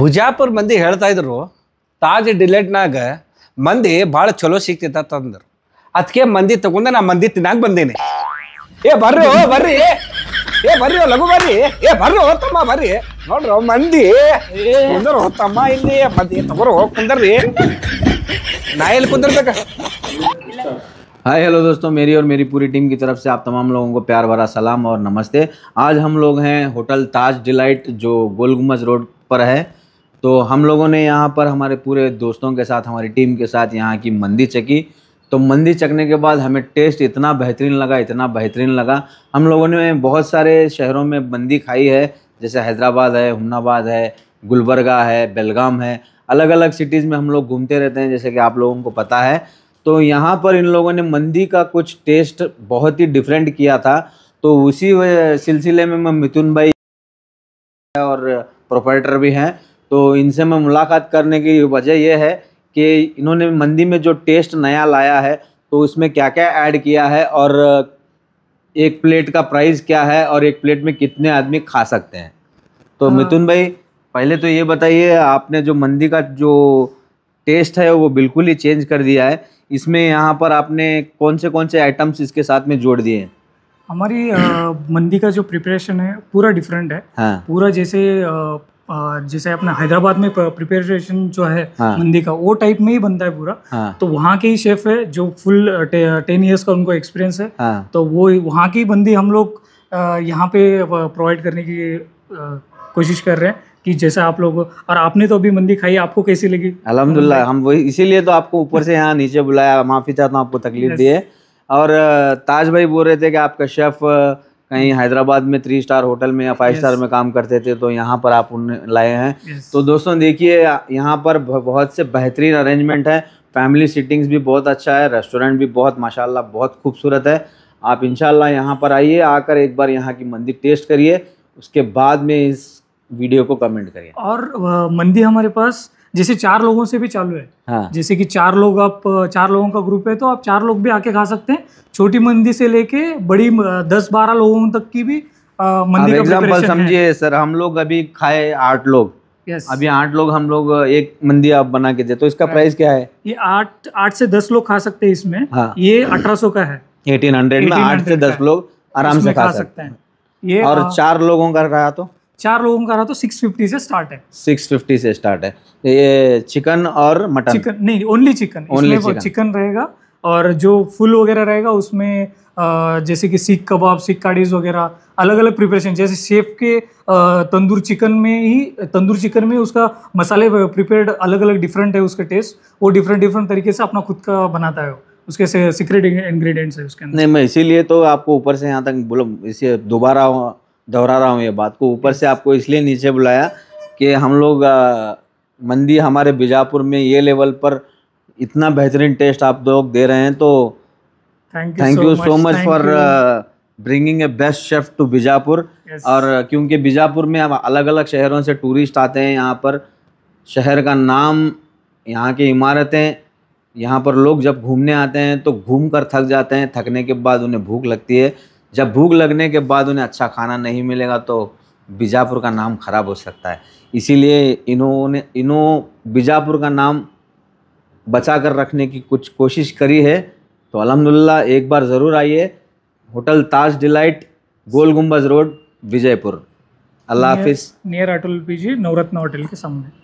भुजापूर मंडी ಹೇಳ್ತಾ ಇದ್ರು ತಾಜ್ ಡಿಲೈಟ್ ನಾಗ मंडी ಬಹಳ ಚಲೋ ಸಿಕ್ತಿತ್ತು ಅಂತಂದರು ಅದಕ್ಕೆ मंडी ತಗೊಂಡೆ ನಾನು ಮಂಡಿ ತಿ ನಾಗ ಬಂದೆನೇ ಏ ಬರ್ರಿ ಓ ಬರ್ರಿ ಏ ಬರ್ರಿ ಲಗು ಬರ್ರಿ ಏ ಬರ್ರಿ ತಮ್ಮ ಬರ್ರಿ ನೋಡ್್ರೋ मंडी ಬಂದರು ತಮ್ಮ ಇಲ್ಲಿ मंडी ತವರ ಹೋಗ್ತಂದ್ರಿ 나ईल ಕುಂದರಕ ಹಾಯ್ हेलो दोस्तों मेरी और मेरी पूरी टीम की तरफ से आप तमाम लोगों को प्यार भरा सलाम और नमस्ते आज हम लोग हैं होटल ताज डिलाइट जो गुलगुमाज रोड पर है तो हम लोगों ने यहाँ पर हमारे पूरे दोस्तों के साथ हमारी टीम के साथ यहाँ की मंदी चकी तो मंदी चखने के बाद हमें टेस्ट इतना बेहतरीन लगा इतना बेहतरीन लगा हम लोगों ने बहुत सारे शहरों में मंदी खाई है जैसे हैदराबाद है हमनाबाद है गुलबर्गा है बेलगाम है अलग अलग सिटीज़ में हम लोग घूमते रहते हैं जैसे कि आप लोगों को पता है तो यहाँ पर इन लोगों ने मंदी का कुछ टेस्ट बहुत ही डिफरेंट किया था तो उसी सिलसिले में मैं मिथुन भाई और प्रोपराइटर भी हैं तो इनसे मैं मुलाकात करने की वजह यह है कि इन्होंने मंदी में जो टेस्ट नया लाया है तो उसमें क्या क्या ऐड किया है और एक प्लेट का प्राइस क्या है और एक प्लेट में कितने आदमी खा सकते हैं तो हाँ। मिथुन भाई पहले तो ये बताइए आपने जो मंदी का जो टेस्ट है वो बिल्कुल ही चेंज कर दिया है इसमें यहाँ पर आपने कौन से कौन से आइटम्स इसके साथ में जोड़ दिए हैं हमारी मंदी का जो प्रिपरेशन है पूरा डिफरेंट है हाँ. पूरा जैसे जैसे अपना हैदराबाद में प्रिपरेशन जो है हाँ. मंदी का वो टाइप में ही बनता है पूरा हाँ. तो वहाँ के ही शेफ है जो फुल टे, टेन इयर्स का उनको एक्सपीरियंस है हाँ. तो वो वहाँ की बंदी हम लोग यहाँ पे प्रोवाइड करने की कोशिश कर रहे हैं कि जैसा आप लोग और आपने तो अभी मंदी खाई आपको कैसी लगी अलहमदुल्ला हम वही इसीलिए तो आपको ऊपर से यहाँ नीचे बुलाया माफी चाहता हूँ आपको तकलीफ दी है और ताज भाई बोल रहे थे कि आपका शेफ़ कहीं हैदराबाद में थ्री स्टार होटल में या फाइव स्टार में काम करते थे तो यहाँ पर आप उन लाए हैं तो दोस्तों देखिए यहाँ पर बहुत से बेहतरीन अरेंजमेंट है फैमिली सीटिंग्स भी बहुत अच्छा है रेस्टोरेंट भी बहुत माशाल्लाह बहुत खूबसूरत है आप इनशाला यहाँ पर आइए आकर एक बार यहाँ की मंदिर टेस्ट करिए उसके बाद में इस वीडियो को कमेंट करिए और मंदी हमारे पास जैसे चार लोगों से भी चालू है हाँ। जैसे कि चार लोग आप चार लोगों का ग्रुप है तो आप चार लोग भी आके खा सकते हैं छोटी मंदी से लेके बड़ी दस बारह लोगों तक की भी मंदी एग्जाम्पल समझिए सर हम लोग अभी खाए आठ लोग yes. अभी आठ लोग हम लोग एक मंदी आप बना के दे तो इसका प्राइस क्या है ये आठ आठ से दस लोग खा सकते हैं इसमें हाँ। ये अठारह सौ का है एटीन हंड्रेड में आठ से दस लोग आराम से खा सकते हैं ये और चार लोगों का रहा तो चार लोगों का रहा तो सिक्स फिफ्टी से स्टार्ट है सिक्स फिफ्टी से स्टार्ट है ये चिकन और मटन चिकन नहीं only chicken only chicken, chicken रहेगा और जो फुल वगैरह रहेगा उसमें जैसे कि सीख कबाब सीख काड़ीज वगैरह अलग अलग प्रिपरेशन जैसे शेफ के तंदूर चिकन में ही तंदूर चिकन में उसका मसाले प्रिपेयर्ड अलग अलग डिफरेंट है उसका टेस्ट वो डिफरेंट डिफरेंट तरीके से अपना खुद का बनाता है उसके से सीक्रेट इंग्रेडिएंट्स है उसके अंदर नहीं मैं इसीलिए तो आपको ऊपर से यहाँ तक बोलो इसे दोबारा दोहरा रहा हूँ ये बात को ऊपर से आपको इसलिए नीचे बुलाया कि हम लोग मंदी हमारे बीजापुर में ये लेवल पर इतना बेहतरीन टेस्ट आप लोग दे रहे हैं तो thank you so much for bringing a best chef to Bijapur और क्योंकि बीजापुर में अब अलग अलग शहरों से टूरिस्ट आते हैं यहाँ पर शहर का नाम यहाँ की इमारतें यहाँ पर लोग जब घूमने आते हैं तो घूम कर थक जाते हैं थकने के बाद उन्हें भूख लगती है जब भूख लगने के बाद उन्हें अच्छा खाना नहीं मिलेगा तो बीजापुर का नाम खराब हो सकता है इसीलिए इन्होंने इन्हों बीजापुर का नाम बचा कर रखने की कुछ कोशिश करी है तो अलहमदिल्ला एक बार ज़रूर आइए होटल ताज डिलाइट गोल गुम्बज रोड विजयपुर अल्लाह हाफिज़ near Atal P G Navratna hotel के सामने